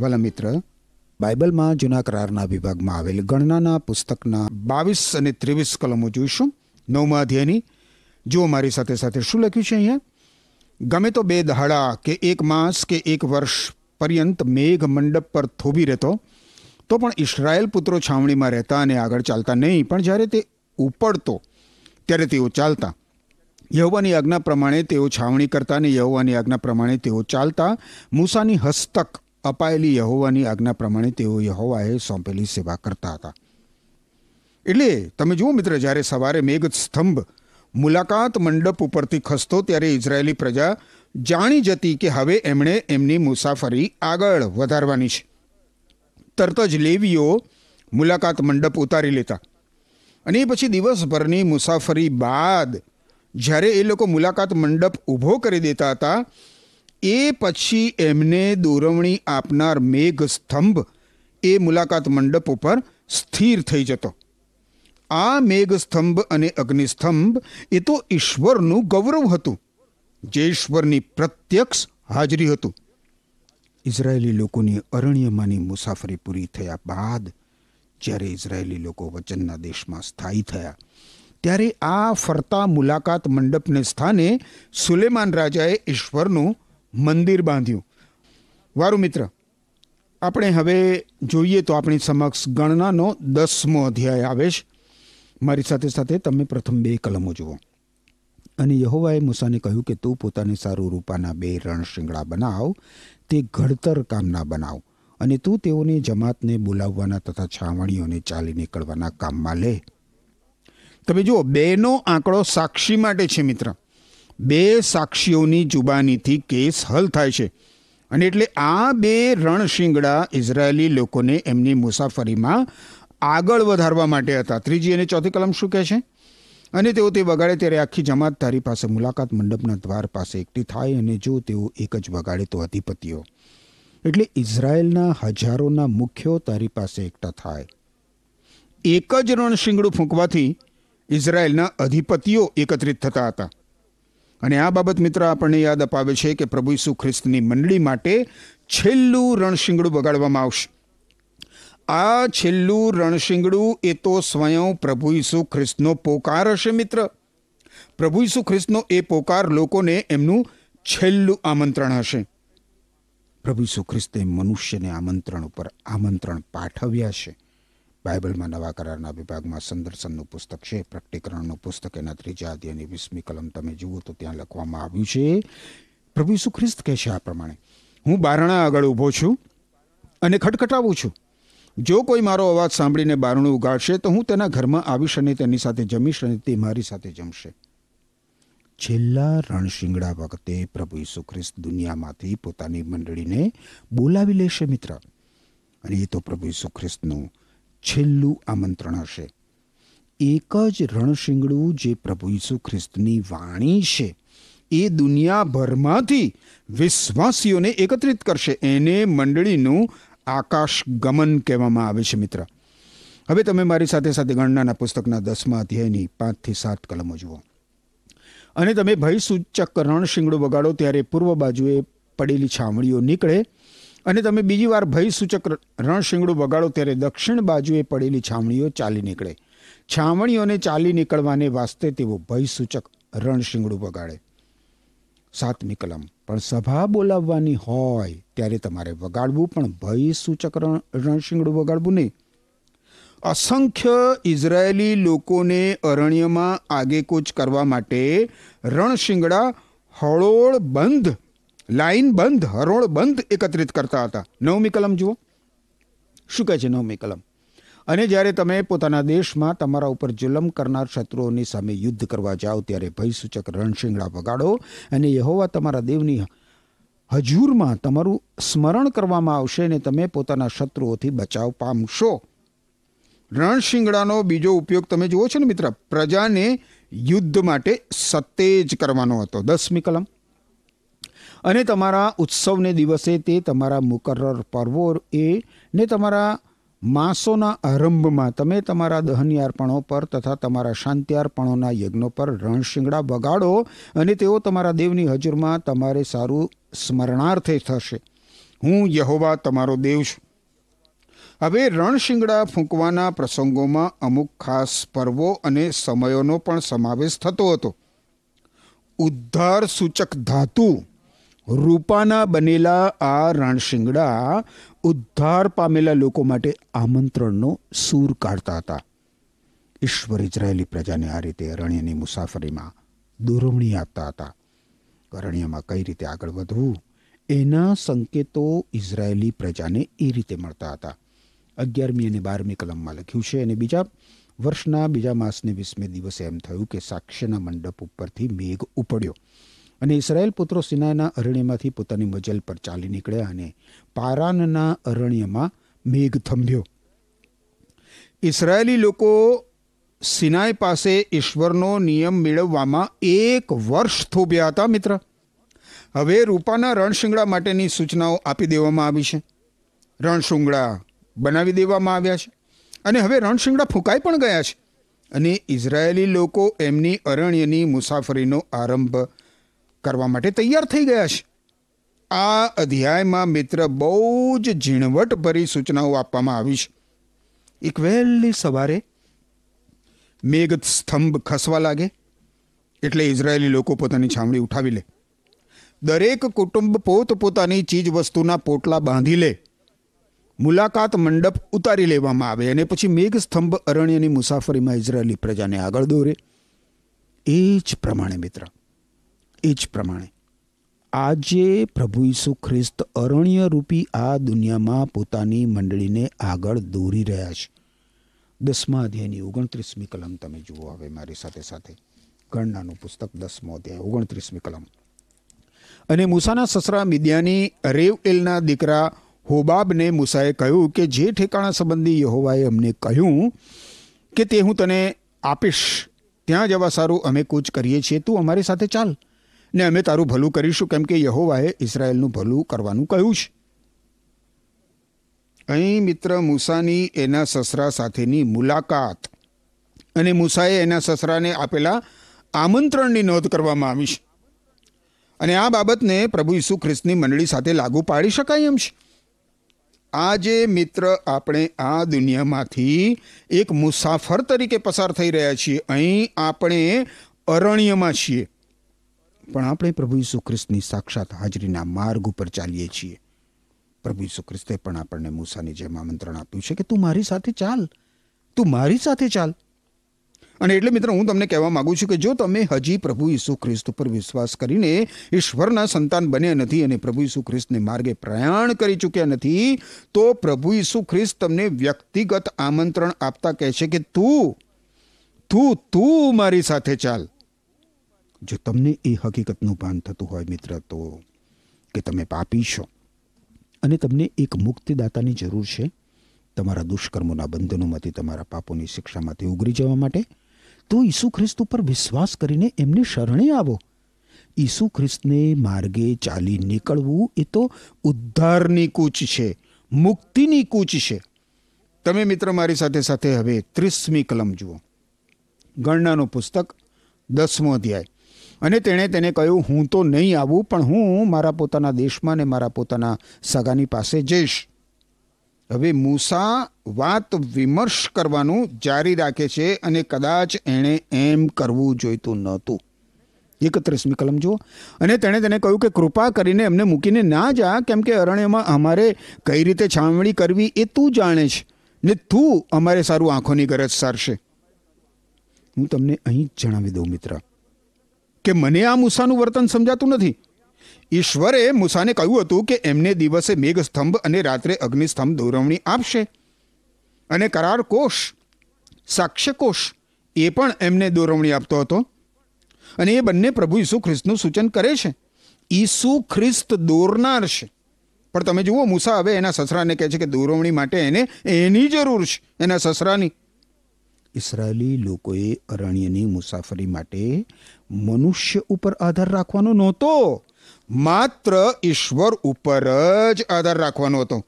વાલા મિત્ર બાઇબલમાં જૂના કરારના વિભાગમાં આવેલ ગણનાના પુસ્તકના બાવીસ અને ત્રેવીસ કલમો જોઈશું નવમા અધ્યાયની જુઓ મારી સાથે સાથે શું લખ્યું છે અહીંયા ગમે તો બે દહાડા કે એક માસ કે એક વર્ષ પર્યંત મેઘ મંડપ પર થોભી રહેતો તો પણ ઇસરાયેલ પુત્રો છાવણીમાં રહેતા અને આગળ ચાલતા નહીં પણ જ્યારે તે ઉપડતો ત્યારે તેઓ ચાલતા યહોવાની આજ્ઞા પ્રમાણે તેઓ છાવણી કરતા અને યહોવાની આજ્ઞા પ્રમાણે તેઓ ચાલતા મૂસાની હસ્તક અપાયેલી યહોવાની આજ્ઞા પ્રમાણે તેઓ યહોવાએ સોંપેલી સેવા કરતા હતા એટલે તમે જુઓ મિત્ર જ્યારે સવારે મેઘસ્તંભ મુલાકાત મંડપ ઉપરથી ખસતો ત્યારે ઇઝરાયેલી પ્રજા જાણી જતી કે હવે એમણે એમની મુસાફરી આગળ વધારવાની છે તરત જ લેવીઓ મુલાકાત મંડપ ઉતારી લેતા અને એ પછી દિવસભરની મુસાફરી બાદ જ્યારે એ લોકો મુલાકાત મંડપ ઊભો કરી દેતા હતા એ પછી એમને દોરવણી આપનાર મેઘસ્તંભ એ મુલાકાત મંડપ ઉપર સ્થિર થઈ જતો આ મેઘસ્તંભ અને અગ્નિસ્તંભ એ તો ઈશ્વરનું ગૌરવ હતું જે ઈશ્વરની પ્રત્યક્ષ હાજરી હતું ઇઝરાયેલી લોકોની અરણ્યમાંની મુસાફરી પૂરી થયા બાદ જ્યારે ઇઝરાયેલી લોકો વચનના દેશમાં સ્થાયી થયા ત્યારે આ ફરતા મુલાકાત મંડપને સ્થાને સુલેમાન રાજાએ ઈશ્વરનું મંદિર બાંધ્યું વારું મિત્ર આપણે હવે જોઈએ તો આપણી સમક્ષ ગણનાનો દસમો અધ્યાય આવે છે મારી સાથે સાથે તમે પ્રથમ બે કલમો જુઓ અને યહોવાએ મૂસાને કહ્યું કે તું પોતાને સારું રૂપાના બે રણશીંગડા બનાવ તે ઘડતર કામના બનાવ અને તું તેઓની જમાતને બોલાવવાના તથા છાવણીઓને ચાલી નીકળવાના કામમાં લે તમે જુઓ બેનો આંકડો સાક્ષી માટે છે મિત્ર બે સાક્ષીઓની જુબાનીથી કેસ હલ થાય છે અને એટલે આ બે રણશિંગડા ઇઝરાયેલી લોકોને એમની મુસાફરીમાં આગળ વધારવા માટે હતા ત્રીજી અને ચોથી કલમ શું કહે છે અને તેઓ તે વગાડે ત્યારે આખી જમાત તારી પાસે મુલાકાત મંડપના દ્વાર પાસે એકઠી થાય અને જો તેઓ એક જ વગાડે તો અધિપતિઓ એટલે ઇઝરાયેલના હજારોના મુખ્યો તારી પાસે એકઠા થાય એક જ રણશીંગડું ફૂંકવાથી ઇઝરાયેલના અધિપતિઓ એકત્રિત થતા હતા અને આ બાબત મિત્ર આપણને યાદ અપાવે છે કે પ્રભુ ઈસુ ખ્રિસ્તની મંડળી માટે છેલ્લું રણશીંગડું વગાડવામાં આવશે આ છેલ્લું રણશીંગડું એ તો સ્વયં પ્રભુ ઈસુ ખ્રિસ્તનો પોકાર હશે મિત્ર પ્રભુ ઈસુ ખ્રિસ્તનો એ પોકાર લોકોને એમનું છેલ્લું આમંત્રણ હશે પ્રભુ ઈસુ ખ્રિસ્તે મનુષ્યને આમંત્રણ ઉપર આમંત્રણ પાઠવ્યા છે બાઇબલમાં નવા કરારના વિભાગમાં સંદર્શનનું પુસ્તક છે પ્રકટીકરણનું પુસ્તક એના ત્રીજા અધ્યાયની વીસમી કલમ તમે જુઓ તો ત્યાં લખવામાં આવ્યું છે પ્રભુ સુખ્રિસ્ત ખ્રિસ્ત કહેશે આ પ્રમાણે હું બારણા આગળ ઊભો છું અને ખટખટાવું છું જો કોઈ મારો અવાજ સાંભળીને બારણું ઉગાડશે તો હું તેના ઘરમાં આવીશ અને તેની સાથે જમીશ અને તે મારી સાથે જમશે છેલ્લા રણશિંગડા વખતે પ્રભુ ઈસુ ખ્રિસ્ત દુનિયામાંથી પોતાની મંડળીને બોલાવી લેશે મિત્ર અને એ તો પ્રભુ ઈસુ ખ્રિસ્તનું છેલ્લું આમંત્રણ હશે એક જ રણશીંગડું જે પ્રભુ ઈસુ ખ્રિસ્તની વાણી છે એ દુનિયાભરમાંથી વિશ્વાસીઓને એકત્રિત કરશે એને મંડળીનું આકાશ ગમન કહેવામાં આવે છે મિત્ર હવે તમે મારી સાથે સાથે ગણનાના પુસ્તકના દસમા અધ્યાયની પાંચથી સાત કલમો જુઓ અને તમે ભયસૂચક રણશીંગડું વગાડો ત્યારે પૂર્વ બાજુએ પડેલી છાવણીઓ નીકળે અને તમે બીજી વાર ભયસૂચક રણશીંગડું વગાડો ત્યારે દક્ષિણ બાજુએ પડેલી છાવણીઓ ચાલી નીકળે છાવણીઓને ચાલી નીકળવાને વાસ્તે તેઓ ભયસૂચક રણશીંગડું વગાડે સાતમી કલમ પણ સભા બોલાવવાની હોય ત્યારે તમારે વગાડવું પણ ભયસૂચક રણશીંગડું વગાડવું નહીં અસંખ્ય ઇઝરાયેલી લોકોને અરણ્યમાં આગેકૂચ કરવા માટે રણશીંગડા હળોળ બંધ લાઈન બંધ હરોળ બંધ એકત્રિત કરતા હતા નવમી કલમ જુઓ શું કહે છે નવમી કલમ અને જ્યારે તમે પોતાના દેશમાં તમારા ઉપર જુલમ કરનાર શત્રુઓની સામે યુદ્ધ કરવા જાઓ ત્યારે ભયસૂચક રણશીંગડા વગાડો અને યહોવા તમારા દેવની હજૂરમાં તમારું સ્મરણ કરવામાં આવશે અને તમે પોતાના શત્રુઓથી બચાવ પામશો રણશીંગડાનો બીજો ઉપયોગ તમે જુઓ છો ને મિત્ર પ્રજાને યુદ્ધ માટે સત્તેજ કરવાનો હતો દસમી કલમ અને તમારા ઉત્સવને દિવસે તે તમારા મુકર્રર પર્વો એ ને તમારા માસોના આરંભમાં તમે તમારા દહનયાર્પણો પર તથા તમારા શાંત્યાર્પણોના યજ્ઞો પર રણશીંગડા બગાડો અને તેઓ તમારા દેવની હજુરમાં તમારે સારું સ્મરણાર્થે થશે હું યહોવા તમારો દેવ છું હવે રણશીંગડા ફૂંકવાના પ્રસંગોમાં અમુક ખાસ પર્વો અને સમયોનો પણ સમાવેશ થતો હતો ઉદ્ધાર સૂચક ધાતુ રૂપાના બનેલા આ રણશિંગડા ઉદ્ધાર પામેલા લોકો માટે આમંત્રણનો સૂર કાઢતા હતા ઈશ્વર ઇઝરાયેલી પ્રજાને આ રીતે અરણ્યની મુસાફરીમાં દોરવણી આપતા હતા અરણ્યમાં કઈ રીતે આગળ વધવું એના સંકેતો ઇઝરાયેલી પ્રજાને એ રીતે મળતા હતા અગિયારમી અને બારમી કલમમાં લખ્યું છે અને બીજા વર્ષના બીજા માસને વીસમે દિવસે એમ થયું કે સાક્ષ્યના મંડપ ઉપરથી મેઘ ઉપડ્યો અને ઇસરાયેલ પુત્રો સિનાના અરણ્યમાંથી પોતાની મજલ પર ચાલી નીકળ્યા અને પારાનના અરણ્યમાં મેઘ થંભ્યો ઇસરાયેલી લોકો સિનાઈ પાસે ઈશ્વરનો નિયમ મેળવવામાં એક વર્ષ થોભ્યા હતા મિત્ર હવે રૂપાના રણશિંગડા માટેની સૂચનાઓ આપી દેવામાં આવી છે રણશીંગડા બનાવી દેવામાં આવ્યા છે અને હવે રણશિંગડા ફૂંકાઈ પણ ગયા છે અને ઇઝરાયેલી લોકો એમની અરણ્યની મુસાફરીનો આરંભ કરવા માટે તૈયાર થઈ ગયા છે આ અધ્યાયમાં મિત્ર બહુ જ ઝીણવટભરી સૂચનાઓ આપવામાં આવી છે એક વહેલી સવારે મેઘ સ્તંભ ખસવા લાગે એટલે ઇઝરાયેલી લોકો પોતાની છામડી ઉઠાવી લે દરેક કુટુંબ પોતપોતાની ચીજ વસ્તુના પોટલા બાંધી લે મુલાકાત મંડપ ઉતારી લેવામાં આવે અને પછી મેઘ સ્તંભ અરણ્યની મુસાફરીમાં ઇઝરાયેલી પ્રજાને આગળ દોરે એ જ પ્રમાણે મિત્ર એ જ પ્રમાણે આજે પ્રભુ ઈસુ ખ્રિસ્ત અરણ્ય રૂપી આ દુનિયામાં પોતાની મંડળીને આગળ દોરી રહ્યા છે દસમા અધ્યાયની ઓગણત્રીસમી કલમ તમે જુઓ હવે મારી સાથે સાથે ગણનાનું પુસ્તક દસમો અધ્યાય ઓગણત્રીસમી કલમ અને મૂસાના સસરા મિદ્યાની રેવ એલના દીકરા હોબાબને મૂસાએ કહ્યું કે જે ઠેકાણા સંબંધી યહોવાએ અમને કહ્યું કે તે હું તને આપીશ ત્યાં જવા સારું અમે કૂચ કરીએ છીએ તું અમારી સાથે ચાલ ને અમે તારું ભલું કરીશું કેમ કે યહોવાએ ઇઝરાયલનું ભલું કરવાનું કહ્યું છે અહીં મિત્ર મૂસાની એના સસરા સાથેની મુલાકાત અને મૂસાએ એના સસરાને આપેલા આમંત્રણની નોંધ કરવામાં આવી છે અને આ બાબતને પ્રભુ ઈસુ ખ્રિસ્તની મંડળી સાથે લાગુ પાડી શકાય એમ છે આજે મિત્ર આપણે આ દુનિયામાંથી એક મુસાફર તરીકે પસાર થઈ રહ્યા છીએ અહીં આપણે અરણ્યમાં છીએ પણ આપણે પ્રભુ ઈસુ ખ્રિસ્તની સાક્ષાત હાજરીના માર્ગ ઉપર ચાલીએ છીએ પ્રભુ ઈસુ ખ્રિસ્તે પણ આપણને મૂસાની જેમ આમંત્રણ આપ્યું છે કે તું મારી સાથે ચાલ તું મારી સાથે ચાલ અને એટલે મિત્રો હું તમને કહેવા માગું છું કે જો તમે હજી પ્રભુ ઈસુ ખ્રિસ્ત ઉપર વિશ્વાસ કરીને ઈશ્વરના સંતાન બન્યા નથી અને પ્રભુ ઈસુ ખ્રિસ્તને માર્ગે પ્રયાણ કરી ચૂક્યા નથી તો પ્રભુ ઈસુ ખ્રિસ્ત તમને વ્યક્તિગત આમંત્રણ આપતા કહે છે કે તું તું તું મારી સાથે ચાલ જો તમને એ હકીકતનું ભાન થતું હોય મિત્ર તો કે તમે પાપી છો અને તમને એક મુક્તિદાતાની જરૂર છે તમારા દુષ્કર્મોના બંધનોમાંથી તમારા પાપોની શિક્ષામાંથી ઉગરી જવા માટે તો ઈસુ ખ્રિસ્ત ઉપર વિશ્વાસ કરીને એમને શરણે આવો ઈસુ ખ્રિસ્તને માર્ગે ચાલી નીકળવું એ તો ઉદ્ધારની કૂચ છે મુક્તિની કૂચ છે તમે મિત્ર મારી સાથે સાથે હવે ત્રીસમી કલમ જુઓ ગણનાનું પુસ્તક દસમો અધ્યાય અને તેણે તેને કહ્યું હું તો નહીં આવું પણ હું મારા પોતાના દેશમાં ને મારા પોતાના સગાની પાસે જઈશ હવે મૂસા વાત વિમર્શ કરવાનું જારી રાખે છે અને કદાચ એણે એમ કરવું જોઈતું નહોતું એકત્રીસમી કલમ જુઓ અને તેણે તેને કહ્યું કે કૃપા કરીને એમને મૂકીને ના જા કેમ કે અરણ્યમાં અમારે કઈ રીતે છાવણી કરવી એ તું જાણે છે ને તું અમારે સારું આંખોની ગરજ સારશે હું તમને અહીં જણાવી દઉં મિત્ર કે મને આ મૂસાનું વર્તન સમજાતું નથી ઈશ્વરે મૂસાને કહ્યું હતું કે એમને દિવસે મેઘસ્તંભ અને રાત્રે અગ્નિસ્તંભ દોરવણી આપશે અને કરાર કોષ સાક્ષ્યકોષ એ પણ એમને દોરવણી આપતો હતો અને એ બંને પ્રભુ ઈસુ ખ્રિસ્તનું સૂચન કરે છે ઈસુ ખ્રિસ્ત દોરનાર છે પણ તમે જુઓ મૂસા હવે એના સસરાને કહે છે કે દોરવણી માટે એને એની જરૂર છે એના સસરાની ઇસરાયેલી લોકોએ અરણ્યની મુસાફરી માટે મનુષ્ય ઉપર આધાર રાખવાનો નહોતો માત્ર ઈશ્વર ઉપર જ આધાર રાખવાનો હતો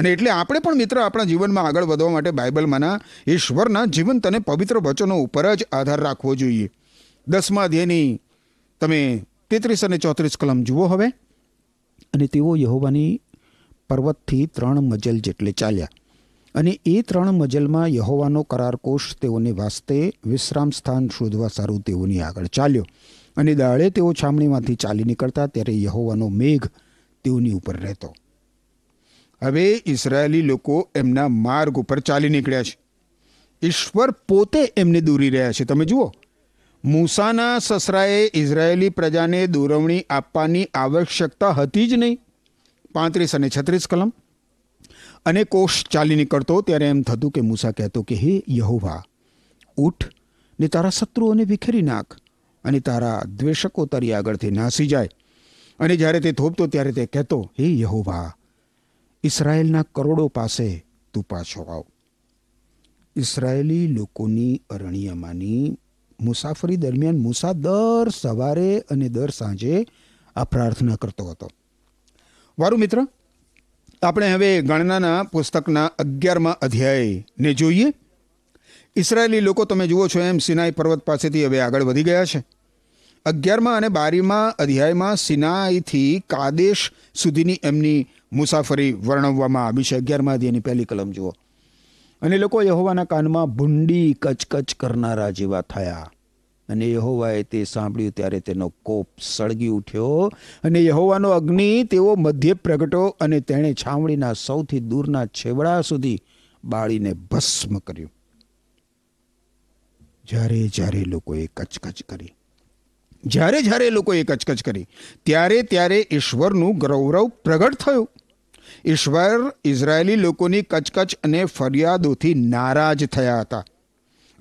અને એટલે આપણે પણ મિત્ર આપણા જીવનમાં આગળ વધવા માટે બાઇબલમાંના ઈશ્વરના જીવંત અને પવિત્ર વચનો ઉપર જ આધાર રાખવો જોઈએ દસમા ધ્યેયની તમે તેત્રીસ અને ચોત્રીસ કલમ જુઓ હવે અને તેઓ યહોવાની પર્વતથી ત્રણ મજલ જેટલે ચાલ્યા અને એ ત્રણ મજલમાં યહોવાનો કરારકોશ તેઓને વાસ્તે વિશ્રામ સ્થાન શોધવા સારું તેઓની આગળ ચાલ્યો અને દાળે તેઓ છામણીમાંથી ચાલી નીકળતા ત્યારે યહોવાનો મેઘ તેઓની ઉપર રહેતો હવે ઇઝરાયેલી લોકો એમના માર્ગ ઉપર ચાલી નીકળ્યા છે ઈશ્વર પોતે એમને દૂરી રહ્યા છે તમે જુઓ મૂસાના સસરાએ ઇઝરાયેલી પ્રજાને દોરવણી આપવાની આવશ્યકતા હતી જ નહીં પાંત્રીસ અને છત્રીસ કલમ અને કોષ ચાલી નીકળતો ત્યારે એમ થતું કે મૂસા કહેતો કે હે યહોવા ઉઠ ને તારા શત્રુઓને વિખેરી નાખ અને તારા દ્વેષકો તારી આગળથી નાસી જાય અને જ્યારે તે થોપતો ત્યારે તે કહેતો હે યહોવા ઇસરાયેલના કરોડો પાસે તું પાછો આવ ઇસરાયેલી લોકોની અરણ્યમાંની મુસાફરી દરમિયાન મૂસા દર સવારે અને દર સાંજે આ પ્રાર્થના કરતો હતો વારું મિત્ર આપણે હવે ગણનાના પુસ્તકના અગિયારમાં અધ્યાયને જોઈએ ઇસરાયેલી લોકો તમે જુઓ છો એમ સિનાઈ પર્વત પાસેથી હવે આગળ વધી ગયા છે અગિયારમાં અને બારીમાં અધ્યાયમાં સિનાઈથી કાદેશ સુધીની એમની મુસાફરી વર્ણવવામાં આવી છે અગિયારમાં અધ્યાયની પહેલી કલમ જુઓ અને લોકો યહોવાના કાનમાં ભૂંડી કચકચ કરનારા જેવા થયા અને યહોવાએ તે સાંભળ્યું ત્યારે તેનો કોપ સળગી ઉઠ્યો અને યહોવાનો અગ્નિ તેઓ મધ્ય પ્રગટો અને તેણે છાવણીના સૌથી દૂરના છેવડા સુધી બાળીને ભસ્મ કર્યું જ્યારે જ્યારે લોકોએ કચકચ કરી જ્યારે જ્યારે લોકોએ કચકચ કરી ત્યારે ત્યારે ઈશ્વરનું ગૌરવ પ્રગટ થયું ઈશ્વર ઇઝરાયેલી લોકોની કચકચ અને ફરિયાદોથી નારાજ થયા હતા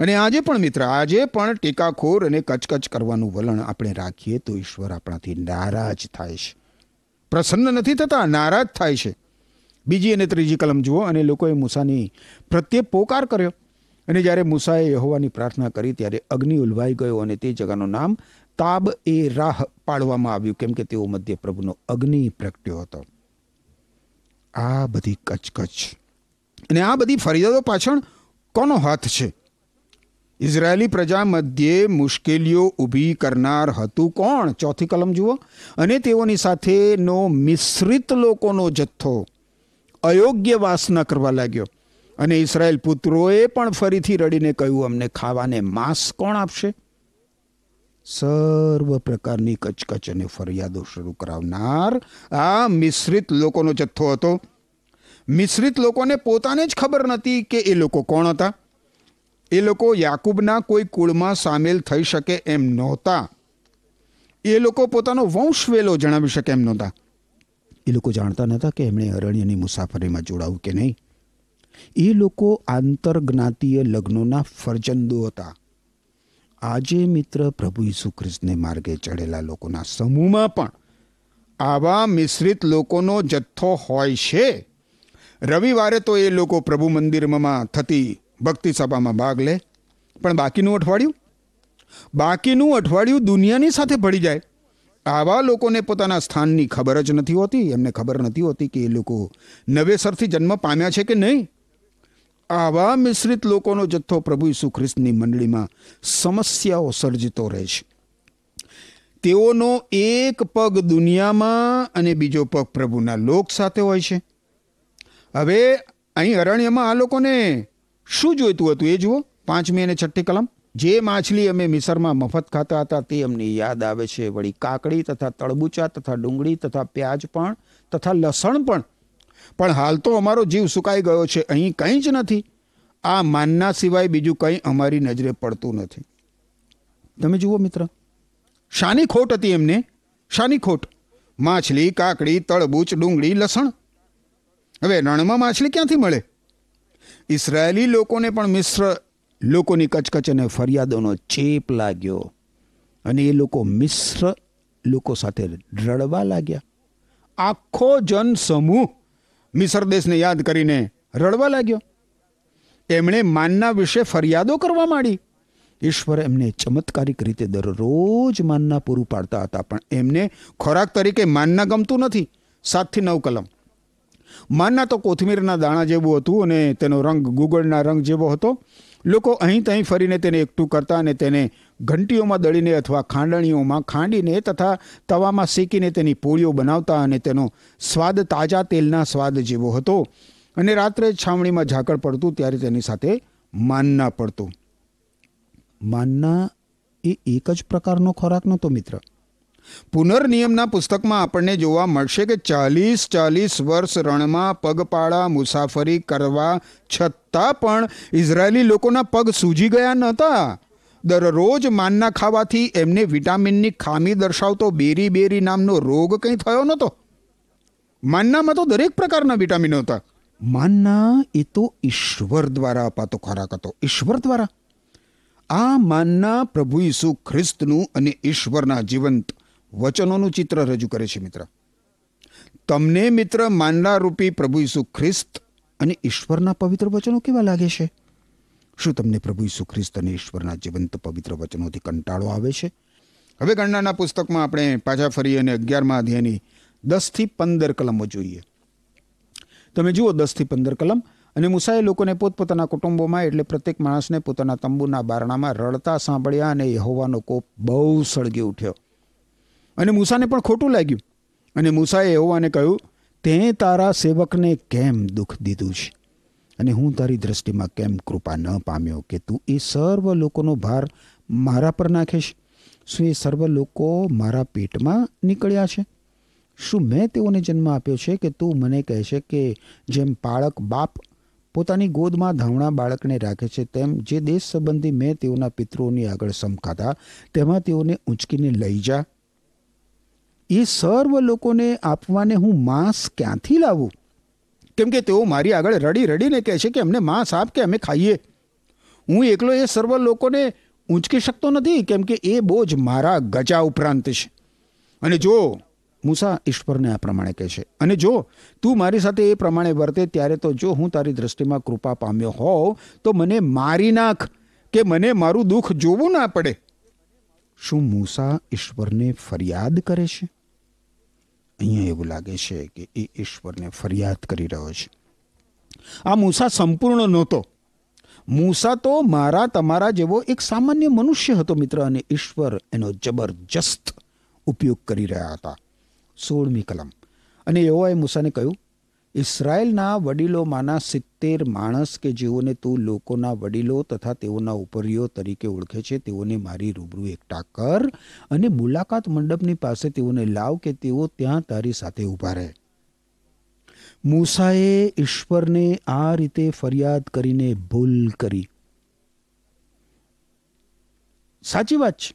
અને આજે પણ મિત્ર આજે પણ ટીકાખોર અને કચકચ કરવાનું વલણ આપણે રાખીએ તો ઈશ્વર આપણાથી નારાજ થાય છે પ્રસન્ન નથી થતા નારાજ થાય છે બીજી અને ત્રીજી કલમ જુઓ અને લોકોએ મૂસાની પ્રત્યે પોકાર કર્યો અને જ્યારે મૂસાએ યહોવાની પ્રાર્થના કરી ત્યારે અગ્નિ ઉલવાઈ ગયો અને તે જગાનું નામ તાબ એ રાહ પાડવામાં આવ્યું કેમ કે તેઓ મધ્ય પ્રભુનો અગ્નિ પ્રગટ્યો હતો આ બધી કચકચ અને આ બધી ફરિયાદો પાછળ કોનો હાથ છે ઇઝરાયેલી પ્રજા મધ્યે મુશ્કેલીઓ ઊભી કરનાર હતું કોણ ચોથી કલમ જુઓ અને તેઓની સાથેનો મિશ્રિત લોકોનો જથ્થો અયોગ્ય વાસના કરવા લાગ્યો અને ઇઝરાયેલ પુત્રોએ પણ ફરીથી રડીને કહ્યું અમને ખાવાને માંસ કોણ આપશે સર્વ પ્રકારની કચકચ અને ફરિયાદો શરૂ કરાવનાર આ મિશ્રિત લોકોનો જથ્થો હતો મિશ્રિત લોકોને પોતાને જ ખબર નહોતી કે એ લોકો કોણ હતા એ લોકો યાકુબના કોઈ કુળમાં સામેલ થઈ શકે એમ નહોતા એ લોકો પોતાનો વંશ વેલો જણાવી શકે એમ નહોતા એ લોકો જાણતા નહોતા કે એમણે અરણ્યની મુસાફરીમાં જોડાવું કે નહીં એ લોકો આંતરજ્ઞાતીય લગ્નોના ફરજંદો હતા આજે મિત્ર પ્રભુ ઈસુ ખ્રિસ્તને માર્ગે ચડેલા લોકોના સમૂહમાં પણ આવા મિશ્રિત લોકોનો જથ્થો હોય છે રવિવારે તો એ લોકો પ્રભુ મંદિરમાં થતી ભક્તિ સભામાં ભાગ લે પણ બાકીનું અઠવાડિયું બાકીનું અઠવાડિયું દુનિયાની સાથે ભળી જાય આવા લોકોને પોતાના સ્થાનની ખબર જ નથી હોતી એમને ખબર નથી હોતી કે એ લોકો નવેસરથી જન્મ પામ્યા છે કે નહીં આવા મિશ્રિત લોકોનો જથ્થો પ્રભુ ઈસુ ખ્રિસ્તની મંડળીમાં સમસ્યાઓ સર્જતો રહે છે તેઓનો એક પગ દુનિયામાં અને બીજો પગ પ્રભુના લોક સાથે હોય છે હવે અહીં અરણ્યમાં આ લોકોને શું જોઈતું હતું એ જુઓ પાંચમી અને છઠ્ઠી કલમ જે માછલી અમે મિસરમાં મફત ખાતા હતા તે અમને યાદ આવે છે વળી કાકડી તથા તળબૂચા તથા ડુંગળી તથા પ્યાજ પણ તથા લસણ પણ પણ હાલ તો અમારો જીવ સુકાઈ ગયો છે અહીં કંઈ જ નથી આ માનના સિવાય બીજું કંઈ અમારી નજરે પડતું નથી તમે જુઓ મિત્ર શાની ખોટ હતી એમને શાની ખોટ માછલી કાકડી તળબૂચ ડુંગળી લસણ હવે રણમાં માછલી ક્યાંથી મળે ઇસરાયેલી લોકોને પણ મિશ્ર લોકોની કચકચ અને ફરિયાદોનો ચેપ લાગ્યો અને એ લોકો મિશ્ર લોકો સાથે રડવા લાગ્યા આખો જનસમૂહ મિસર દેશને યાદ કરીને રડવા લાગ્યો એમણે માનના વિશે ફરિયાદો કરવા માંડી ઈશ્વર એમને ચમત્કારિક રીતે દરરોજ માનના પૂરું પાડતા હતા પણ એમને ખોરાક તરીકે માનના ગમતું નથી સાતથી નવ કલમ માનના તો કોથમીરના દાણા જેવું હતું અને તેનો રંગ ગુગળના રંગ જેવો હતો લોકો અહીં તહીં ફરીને તેને એકઠું કરતા અને તેને ઘંટીઓમાં દળીને અથવા ખાંડણીઓમાં ખાંડીને તથા તવામાં શેકીને તેની પોળીઓ બનાવતા અને તેનો સ્વાદ તાજા તેલના સ્વાદ જેવો હતો અને રાત્રે છાવણીમાં ઝાકળ પડતું ત્યારે તેની સાથે માનના પડતું માનના એ એક જ પ્રકારનો ખોરાક નહોતો મિત્ર પુનર્નિયમના પુસ્તકમાં આપણને જોવા મળશે કે ચાલીસ ચાલીસ વર્ષ રણમાં પગપાળા મુસાફરી કરવા છતાં પણ ઇઝરાયેલી લોકોના પગ સૂજી ગયા નહોતા દરરોજ માનના ખાવાથી એમને વિટામિનની ખામી દર્શાવતો બેરી બેરી નામનો રોગ કંઈ થયો નહોતો માનનામાં તો દરેક પ્રકારના વિટામિનો હતા માનના એ તો ઈશ્વર દ્વારા અપાતો ખોરાક હતો ઈશ્વર દ્વારા આ માનના પ્રભુ ઈસુ ખ્રિસ્તનું અને ઈશ્વરના જીવંત વચનોનું ચિત્ર રજૂ કરે છે મિત્ર તમને મિત્ર માનલારૂપી પ્રભુ ઈસુ ખ્રિસ્ત અને ઈશ્વરના પવિત્ર વચનો કેવા લાગે છે શું તમને પ્રભુ ઈસુ ખ્રિસ્ત અને ઈશ્વરના જીવંત પવિત્ર વચનોથી કંટાળો આવે છે હવે ગણનાના પુસ્તકમાં આપણે પાછા ફરી અને અગિયારમાં અધ્યાયની દસથી પંદર કલમો જોઈએ તમે જુઓ દસથી પંદર કલમ અને મુસાએ લોકોને પોતપોતાના કુટુંબોમાં એટલે પ્રત્યેક માણસને પોતાના તંબુના બારણામાં રડતા સાંભળ્યા અને યહોવાનો કોપ બહુ સળગી ઉઠ્યો અને મૂસાને પણ ખોટું લાગ્યું અને મૂસાએ યહોવાને કહ્યું તે તારા સેવકને કેમ દુઃખ દીધું છે અને હું તારી દ્રષ્ટિમાં કેમ કૃપા ન પામ્યો કે તું એ સર્વ લોકોનો ભાર મારા પર નાખીશ શું એ સર્વ લોકો મારા પેટમાં નીકળ્યા છે શું મેં તેઓને જન્મ આપ્યો છે કે તું મને કહે છે કે જેમ પાળક બાપ પોતાની ગોદમાં ધાવણા બાળકને રાખે છે તેમ જે દેશ સંબંધી મેં તેઓના પિતૃઓની આગળ સમકાતા તેમાં તેઓને ઊંચકીને લઈ જા એ સર્વ લોકોને આપવાને હું માંસ ક્યાંથી લાવું કેમ કે તેઓ મારી આગળ રડી રડીને કહે છે કે અમને માંસ આપ કે અમે ખાઈએ હું એકલો એ સર્વ લોકોને ઊંચકી શકતો નથી કેમ કે એ બોજ મારા ગજા ઉપરાંત છે અને જો મૂસા ઈશ્વરને આ પ્રમાણે કહે છે અને જો તું મારી સાથે એ પ્રમાણે વર્તે ત્યારે તો જો હું તારી દ્રષ્ટિમાં કૃપા પામ્યો હોઉં તો મને મારી નાખ કે મને મારું દુઃખ જોવું ના પડે શું મૂસા ઈશ્વરને ફરિયાદ કરે છે અહીંયા એવું લાગે છે કે એ ઈશ્વરને ફરિયાદ કરી રહ્યો છે આ મૂસા સંપૂર્ણ નહોતો મૂસા તો મારા તમારા જેવો એક સામાન્ય મનુષ્ય હતો મિત્ર અને ઈશ્વર એનો જબરજસ્ત ઉપયોગ કરી રહ્યા હતા સોળમી કલમ અને એવો એ મૂસાને કહ્યું ઇસરાયલના વડીલોમાંના સિત્તેર માણસ કે જેઓને તું લોકોના વડીલો તથા તેઓના ઉપરીઓ તરીકે ઓળખે છે તેઓને મારી રૂબરૂ એકઠા કર અને મુલાકાત મંડપની પાસે તેઓને લાવ કે તેઓ ત્યાં તારી સાથે ઊભા રહે મૂસાએ ઈશ્વરને આ રીતે ફરિયાદ કરીને ભૂલ કરી સાચી વાત છે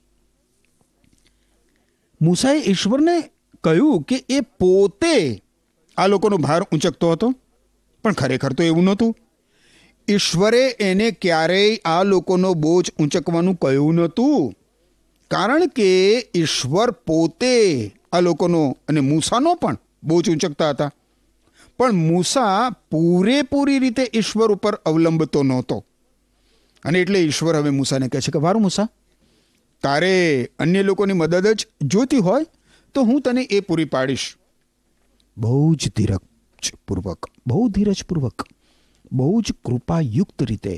મૂસાએ ઈશ્વરને કહ્યું કે એ પોતે આ લોકોનો ભાર ઊંચકતો હતો પણ ખરેખર તો એવું નહોતું ઈશ્વરે એને ક્યારેય આ લોકોનો બોજ ઊંચકવાનું કહ્યું નહોતું કારણ કે ઈશ્વર પોતે આ લોકોનો અને મૂસાનો પણ બોજ ઊંચકતા હતા પણ મૂસા પૂરેપૂરી રીતે ઈશ્વર ઉપર અવલંબતો નહોતો અને એટલે ઈશ્વર હવે મૂસાને કહે છે કે વારું મૂસા તારે અન્ય લોકોની મદદ જ જોતી હોય તો હું તને એ પૂરી પાડીશ બહુ જ ધીરજપૂર્વક બહુ ધીરજપૂર્વક બહુ જ કૃપાયુક્ત રીતે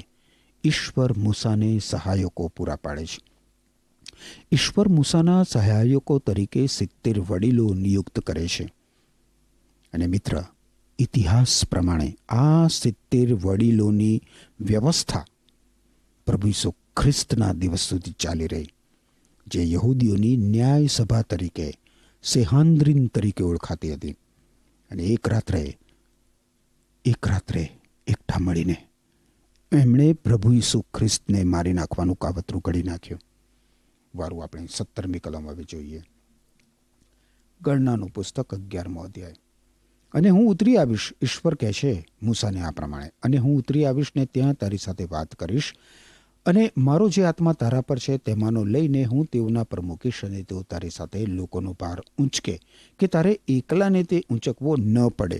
ઈશ્વર મૂસાને સહાયકો પૂરા પાડે છે ઈશ્વર મૂસાના સહાયકો તરીકે સિત્તેર વડીલો નિયુક્ત કરે છે અને મિત્ર ઇતિહાસ પ્રમાણે આ સિત્તેર વડીલોની વ્યવસ્થા પ્રભુ ઈસુ ખ્રિસ્તના દિવસ સુધી ચાલી રહી જે યહૂદીઓની ન્યાય સભા તરીકે સેહાન્દ્રીન તરીકે ઓળખાતી હતી અને એક રાત્રે એક રાત્રે એકઠા મળીને એમણે પ્રભુ ઈસુ ખ્રિસ્તને મારી નાખવાનું કાવતરું ઘડી નાખ્યું વારું આપણે સત્તરમી કલમ હવે જોઈએ ગણનાનું પુસ્તક અગિયારમો અધ્યાય અને હું ઉતરી આવીશ ઈશ્વર કહે છે મૂસાને આ પ્રમાણે અને હું ઉતરી આવીશ ને ત્યાં તારી સાથે વાત કરીશ અને મારો જે આત્મા તારા પર છે તેમાંનો લઈને હું તેઓના પર મૂકીશ અને તેઓ તારી સાથે લોકોનો ભાર ઊંચકે કે તારે એકલાને તે ઊંચકવો ન પડે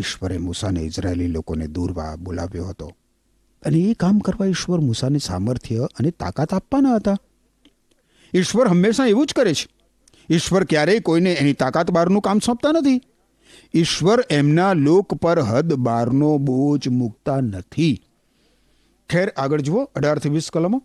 ઈશ્વરે મૂસાને ઇઝરાયેલી લોકોને દૂરવા બોલાવ્યો હતો અને એ કામ કરવા ઈશ્વર મૂસાને સામર્થ્ય અને તાકાત આપવાના હતા ઈશ્વર હંમેશા એવું જ કરે છે ઈશ્વર ક્યારેય કોઈને એની તાકાત બહારનું કામ સોંપતા નથી ઈશ્વર એમના લોક પર હદ બહારનો બોજ મૂકતા નથી ખેર આગળ જુઓ અઢારથી વીસ કલમો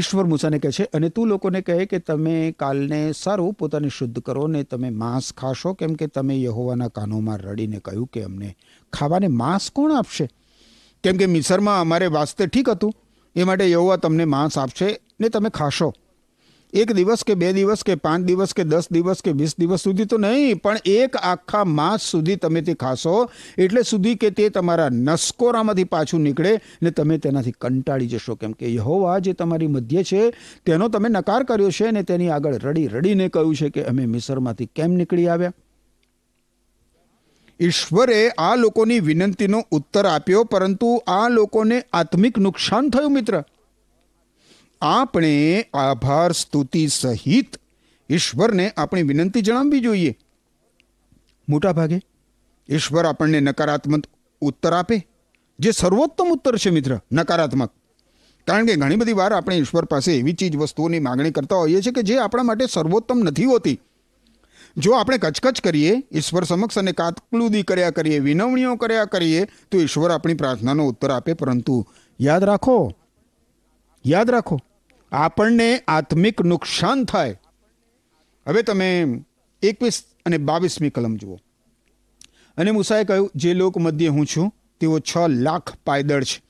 ઈશ્વર મૂસાને કહે છે અને તું લોકોને કહે કે તમે કાલને સારું પોતાને શુદ્ધ કરો ને તમે માંસ ખાશો કેમ કે તમે યહોવાના કાનોમાં રડીને કહ્યું કે અમને ખાવાને માંસ કોણ આપશે કેમ કે મિસરમાં અમારે વાસ્તે ઠીક હતું એ માટે યહોવા તમને માંસ આપશે ને તમે ખાશો એક દિવસ કે બે દિવસ કે પાંચ દિવસ કે દસ દિવસ કે વીસ દિવસ સુધી તો નહીં પણ એક આખા માસ સુધી તમે તે ખાશો એટલે સુધી કે તે તમારા નસકોરામાંથી પાછું નીકળે ને તમે તેનાથી કંટાળી જશો કેમ કે યહોવા જે તમારી મધ્ય છે તેનો તમે નકાર કર્યો છે ને તેની આગળ રડી રડીને કહ્યું છે કે અમે મિસરમાંથી કેમ નીકળી આવ્યા ઈશ્વરે આ લોકોની વિનંતીનો ઉત્તર આપ્યો પરંતુ આ લોકોને આત્મિક નુકસાન થયું મિત્ર આપણે આભાર સ્તુતિ સહિત ઈશ્વરને આપણી વિનંતી જણાવવી જોઈએ મોટાભાગે ઈશ્વર આપણને નકારાત્મક ઉત્તર આપે જે સર્વોત્તમ ઉત્તર છે મિત્ર નકારાત્મક કારણ કે ઘણી બધી વાર આપણે ઈશ્વર પાસે એવી ચીજ વસ્તુઓની માગણી કરતા હોઈએ છીએ કે જે આપણા માટે સર્વોત્તમ નથી હોતી જો આપણે કચકચ કરીએ ઈશ્વર સમક્ષ અને કાતકલુદી કર્યા કરીએ વિનવણીઓ કર્યા કરીએ તો ઈશ્વર આપણી પ્રાર્થનાનો ઉત્તર આપે પરંતુ યાદ રાખો યાદ રાખો આપણને આત્મિક નુકસાન થાય હવે તમે એકવીસ અને બાવીસમી કલમ જુઓ અને મુસાએ કહ્યું જે લોક મધ્ય હું છું તેઓ છ લાખ પાયદળ છે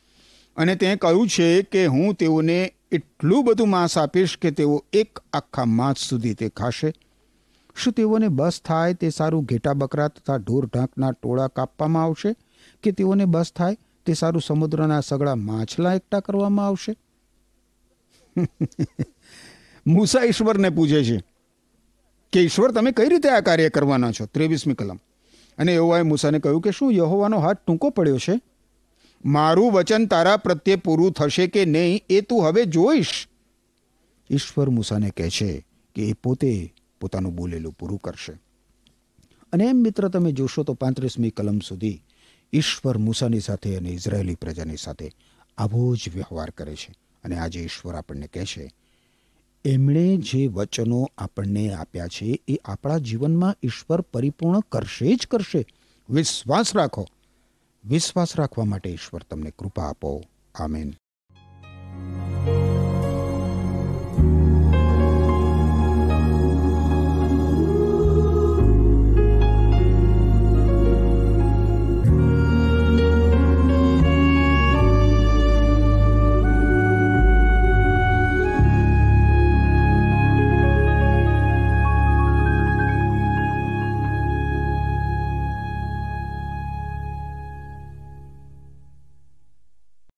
અને તે કહ્યું છે કે હું તેઓને એટલું બધું માંસ આપીશ કે તેઓ એક આખા માંસ સુધી તે ખાશે શું તેઓને બસ થાય તે સારું ઘેટા બકરા તથા ઢોર ઢાંકના ટોળા કાપવામાં આવશે કે તેઓને બસ થાય તે સારું સમુદ્રના સગળા માછલા એકઠા કરવામાં આવશે મૂસા ઈશ્વરને પૂછે છે કે ઈશ્વર તમે કઈ રીતે આ કાર્ય કરવાના છો ત્રેવીસમી કલમ અને એવાએ મૂસાને કહ્યું કે શું યહોવાનો હાથ ટૂંકો પડ્યો છે મારું વચન તારા પ્રત્યે પૂરું થશે કે નહીં એ તું હવે જોઈશ ઈશ્વર મૂસાને કહે છે કે એ પોતે પોતાનું બોલેલું પૂરું કરશે અને એમ મિત્ર તમે જોશો તો પાંત્રીસમી કલમ સુધી ઈશ્વર મૂસાની સાથે અને ઇઝરાયેલી પ્રજાની સાથે આવો જ વ્યવહાર કરે છે અને આજે ઈશ્વર આપણને કહેશે એમણે જે વચનો આપણને આપ્યા છે એ આપણા જીવનમાં ઈશ્વર પરિપૂર્ણ કરશે જ કરશે વિશ્વાસ રાખો વિશ્વાસ રાખવા માટે ઈશ્વર તમને કૃપા આપો આમેન